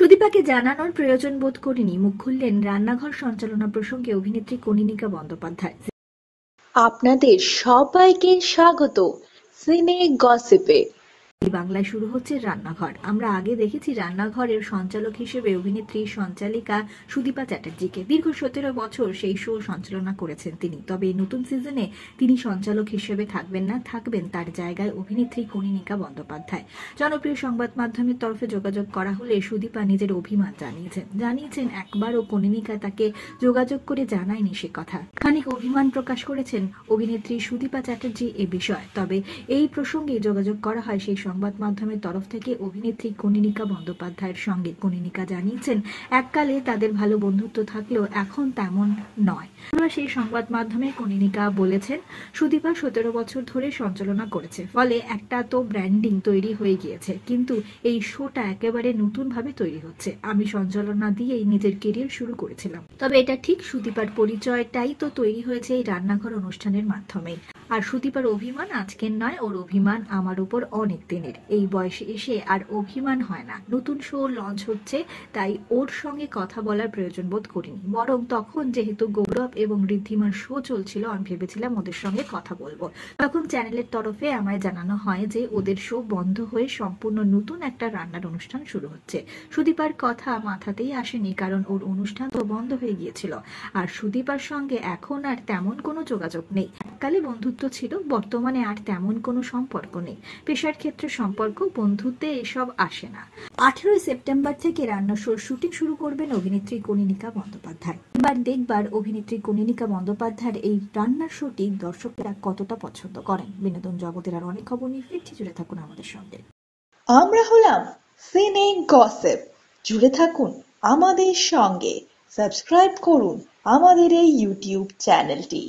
সুদীপাকে জানানোর প্রয়োজন বোধ করিনি মুখ খুললেন রান্নাঘর সঞ্চালনা প্রসঙ্গে অভিনেত্রী কনিনিকা বন্দ্যোপাধ্যায় আপনাদের সবাইকে স্বাগত সিনে গসিপে বাংলায় শুরু হচ্ছে রান্নাঘর আমরা আগে দেখেছি রান্নাঘরের সঞ্চালক হিসেবে অভিনেত্রী সঞ্চালিকা সুদীপা চ্যাটার্জিকে দীর্ঘ সতেরো বছর সেই শো সঞ্চালনা করেছেন তিনি তবে নতুন সিজনে তিনি সঞ্চালক হিসেবে থাকবেন না থাকবেন তার জায়গায় অভিনেত্রী কণিনিকা বন্দ্যোপাধ্যায় জনপ্রিয় সংবাদ মাধ্যমের তরফে যোগাযোগ করা হলে সুদীপা নিজের অভিমান জানিয়েছেন জানিয়েছেন একবারও কণিনিকা তাকে যোগাযোগ করে জানায়নি সে কথা খানিক অভিমান প্রকাশ করেছেন অভিনেত্রী সুদীপা চ্যাটার্জি এ বিষয় তবে এই প্রসঙ্গে যোগাযোগ করা হয় সেই সংবাদ মাধ্যমের তরফ থেকে অভিনেত্রী কনিনিকা বন্দ্যোপাধ্যায়ের সঙ্গে কনিনিকা জানিয়েছেন এককালে তাদের ভালো বন্ধুত্ব থাকলেও এখন তেমন নয় সেই সংবাদ মাধ্যমে কনিনিকা বলেছেন সুদীপা সতেরো বছর ধরে সঞ্চালনা করেছে ফলে একটা তো ব্র্যান্ডিং তৈরি হয়ে গিয়েছে কিন্তু এই শোটা একেবারে নতুনভাবে তৈরি হচ্ছে আমি সঞ্চালনা দিয়েই নিজের কেরিয়ার শুরু করেছিলাম তবে এটা ঠিক সুদীপার পরিচয়টাই তো তৈরি হয়েছে এই রান্নাঘর অনুষ্ঠানের মাধ্যমে আর সুদীপার অভিমান আজকের নয় ওর অভিমান আমার উপর অনেক দিনের এই বয়সে এসে আর অভিমান হয় না নতুন শো লঞ্চ হচ্ছে তাই ওর সঙ্গে কথা বলার প্রয়োজন বোধ করিনি বরং তখন যেহেতু গৌরব এবং ঋদ্ধিমান শো চলছিল আমি ভেবেছিলাম ওদের সঙ্গে কথা বলবো তখন চ্যানেলের তরফে আমায় জানানো হয় যে ওদের শো বন্ধ হয়ে সম্পূর্ণ নতুন একটা রান্নার অনুষ্ঠান শুরু হচ্ছে সুদীপার কথা মাথাতেই আসেনি কারণ ওর অনুষ্ঠান তো বন্ধ হয়ে গিয়েছিল আর সুদীপার সঙ্গে এখন আর তেমন কোনো যোগাযোগ নেই এককালে বন্ধুত্ব যুক্ত ছিল বর্তমানে আর তেমন কোনো সম্পর্ক নেই পেশার ক্ষেত্রে সম্পর্ক বন্ধুত্বে এসব আসে না আঠেরোই সেপ্টেম্বর থেকে রান্না শোর শুটিং শুরু করবেন অভিনেত্রী কনীনিকা বন্দ্যোপাধ্যায় এবার দেখবার অভিনেত্রী কনীনিকা বন্দ্যোপাধ্যায়ের এই রান্নার শোটি দর্শকরা কতটা পছন্দ করেন বিনোদন জগতের আর অনেক খবর নিয়ে ফিরছি জুড়ে থাকুন আমাদের সঙ্গে আমরা হলাম সিনে গসেপ জুড়ে থাকুন আমাদের সঙ্গে সাবস্ক্রাইব করুন আমাদের এই ইউটিউব চ্যানেলটি